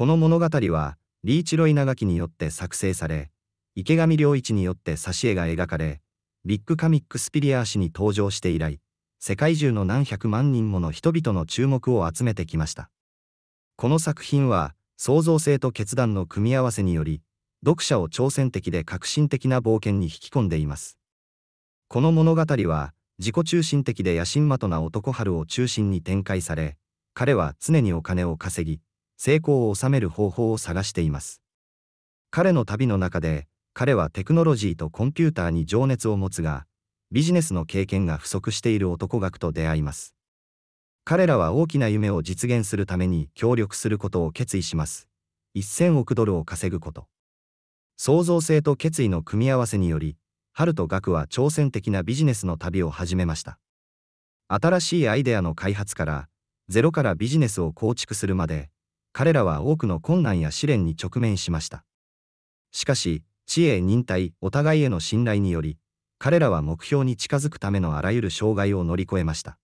この物語は、リーチロイ長きによって作成され、池上良一によって挿絵が描かれ、ビッグカミックスピリアー氏に登場して以来、世界中の何百万人もの人々の注目を集めてきました。この作品は、創造性と決断の組み合わせにより、読者を挑戦的で革新的な冒険に引き込んでいます。この物語は、自己中心的で野心的な男春を中心に展開され、彼は常にお金を稼ぎ、成功を収める方法を探しています。彼の旅の中で、彼はテクノロジーとコンピューターに情熱を持つが、ビジネスの経験が不足している男学と出会います。彼らは大きな夢を実現するために協力することを決意します。1000億ドルを稼ぐこと。創造性と決意の組み合わせにより、春とクは挑戦的なビジネスの旅を始めました。新しいアイデアの開発から、ゼロからビジネスを構築するまで、彼らは多くの困難や試練に直面しました。しかし、知恵、忍耐、お互いへの信頼により、彼らは目標に近づくためのあらゆる障害を乗り越えました。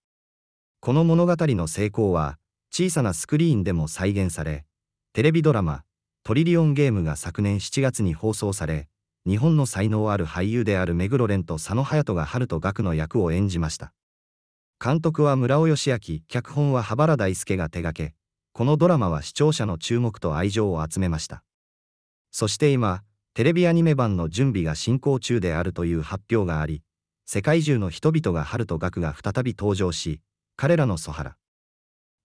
この物語の成功は、小さなスクリーンでも再現され、テレビドラマ、トリリオンゲームが昨年7月に放送され、日本の才能ある俳優である目黒蓮と佐野勇人が春と岳の役を演じました。監督は村尾義明、脚本は羽原大輔が手掛け、このドラマは視聴者の注目と愛情を集めました。そして今、テレビアニメ版の準備が進行中であるという発表があり、世界中の人々が春とガクが再び登場し、彼らのソハラ。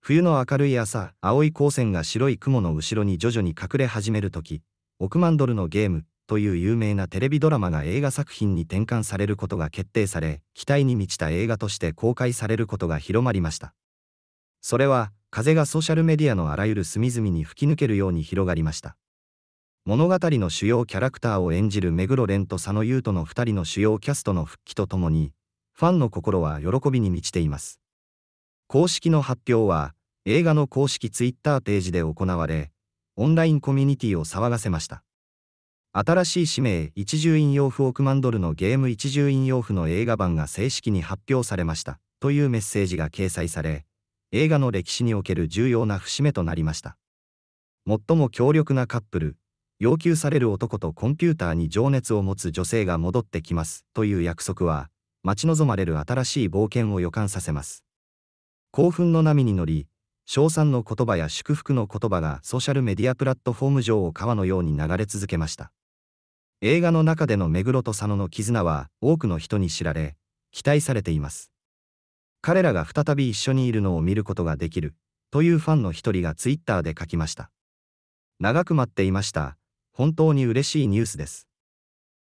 冬の明るい朝、青い光線が白い雲の後ろに徐々に隠れ始めるとき、億万ドルのゲームという有名なテレビドラマが映画作品に転換されることが決定され、期待に満ちた映画として公開されることが広まりました。それは、風がソーシャルメディアのあらゆる隅々に吹き抜けるように広がりました。物語の主要キャラクターを演じる目黒蓮と佐野優斗の2人の主要キャストの復帰とともに、ファンの心は喜びに満ちています。公式の発表は、映画の公式ツイッターページで行われ、オンラインコミュニティを騒がせました。新しい氏名一重引用符億万ドルのゲーム一重引用譜の映画版が正式に発表されましたというメッセージが掲載され、映画の歴史における重要な節目となりました最も強力なカップル要求される男とコンピューターに情熱を持つ女性が戻ってきますという約束は待ち望まれる新しい冒険を予感させます興奮の波に乗り称賛の言葉や祝福の言葉がソーシャルメディアプラットフォーム上を川のように流れ続けました映画の中での目黒と佐野の絆は多くの人に知られ期待されています彼らが再び一緒にいるのを見ることができる、というファンの一人がツイッターで書きました。長く待っていました。本当に嬉しいニュースです。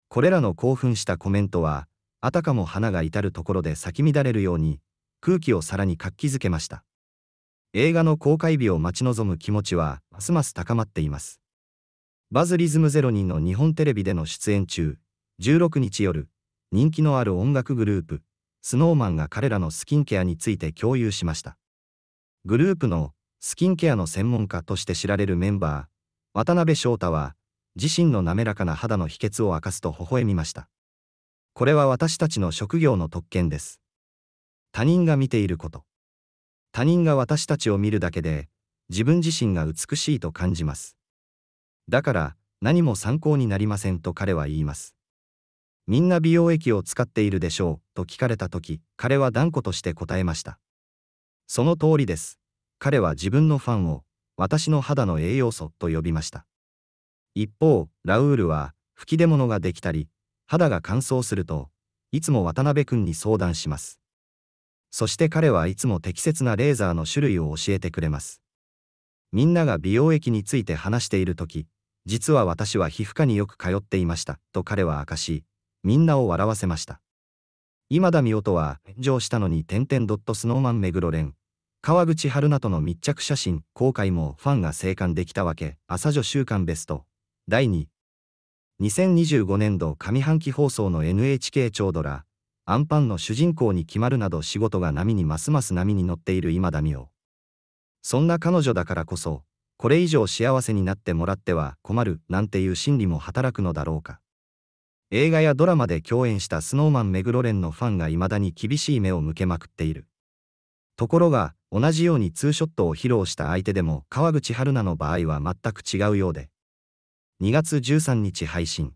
これらの興奮したコメントは、あたかも花が至るところで咲き乱れるように、空気をさらに活気づけました。映画の公開日を待ち望む気持ちは、ますます高まっています。バズリズムゼロ人の日本テレビでの出演中、16日夜、人気のある音楽グループ、スノーマンが彼らのスキンケアについて共有しました。グループのスキンケアの専門家として知られるメンバー、渡辺翔太は、自身の滑らかな肌の秘訣を明かすと微笑みました。これは私たちの職業の特権です。他人が見ていること。他人が私たちを見るだけで、自分自身が美しいと感じます。だから、何も参考になりませんと彼は言います。みんな美容液を使っているでしょうと聞かれた時、彼は断固として答えました。その通りです。彼は自分のファンを、私の肌の栄養素と呼びました。一方、ラウールは、吹き出物ができたり、肌が乾燥すると、いつも渡辺君に相談します。そして彼はいつも適切なレーザーの種類を教えてくれます。みんなが美容液について話している時、実は私は皮膚科によく通っていました、と彼は明かし、みんなを笑わせました。今田美音は、炎上したのに点々ドットスノーマン目黒連、川口春奈との密着写真公開もファンが生還できたわけ、朝女週間ベスト、第2。2025年度上半期放送の NHK 超ドラ、アンパンの主人公に決まるなど仕事が波にますます波に乗っている今田美桜。そんな彼女だからこそ、これ以上幸せになってもらっては困るなんていう心理も働くのだろうか。映画やドラマで共演した snowman ロレンのファンが未だに厳しい目を向けまくっている。ところが、同じようにツーショットを披露した相手でも川口春奈の場合は全く違うようで。2月13日配信。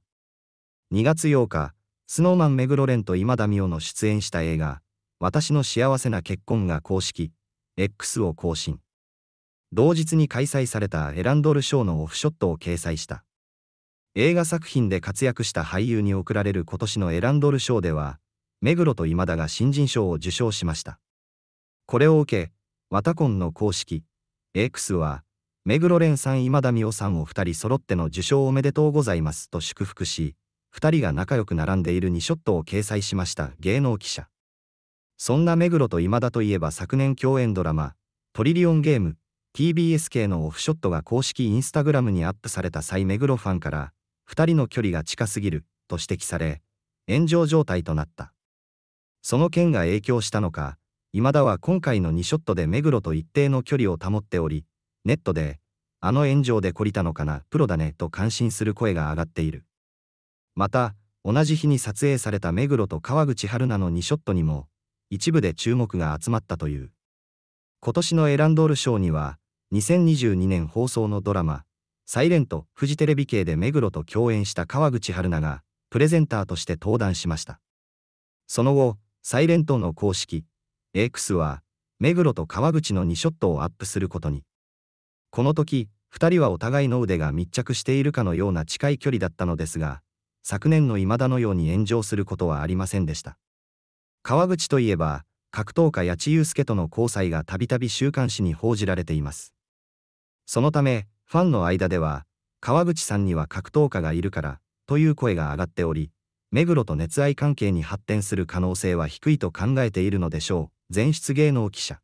2月8日、snowman ロレンと今田美桜の出演した映画、私の幸せな結婚が公式、X を更新。同日に開催されたエランドルショーのオフショットを掲載した。映画作品で活躍した俳優に贈られる今年のエランドル賞では、目黒と今田が新人賞を受賞しました。これを受け、ワタコンの公式、X は、目黒蓮さん今田美桜さんを2人揃っての受賞おめでとうございますと祝福し、2人が仲良く並んでいる2ショットを掲載しました芸能記者。そんな目黒と今田といえば昨年共演ドラマ、トリリオンゲーム、TBS 系のオフショットが公式インスタグラムにアップされた際目黒ファンから、2人の距離が近すぎると指摘され、炎上状態となった。その件が影響したのか、今田は今回の2ショットで目黒と一定の距離を保っており、ネットで、あの炎上で懲りたのかな、プロだねと感心する声が上がっている。また、同じ日に撮影された目黒と川口春奈の2ショットにも、一部で注目が集まったという。今年のエランドール賞には、2022年放送のドラマ、サイレント、フジテレビ系で目黒と共演した川口春奈が、プレゼンターとして登壇しました。その後、サイレントの公式、X は、目黒と川口の2ショットをアップすることに。この時、2人はお互いの腕が密着しているかのような近い距離だったのですが、昨年の今田のように炎上することはありませんでした。川口といえば、格闘家八千祐介との交際がたびたび週刊誌に報じられています。そのため、ファンの間では、川口さんには格闘家がいるから、という声が上がっており、目黒と熱愛関係に発展する可能性は低いと考えているのでしょう、全出芸能記者。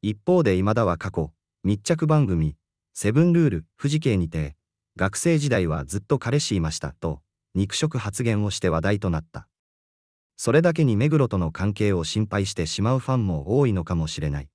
一方で今田は過去、密着番組、セブンルール、富士系にて、学生時代はずっと彼氏いました、と、肉食発言をして話題となった。それだけに目黒との関係を心配してしまうファンも多いのかもしれない。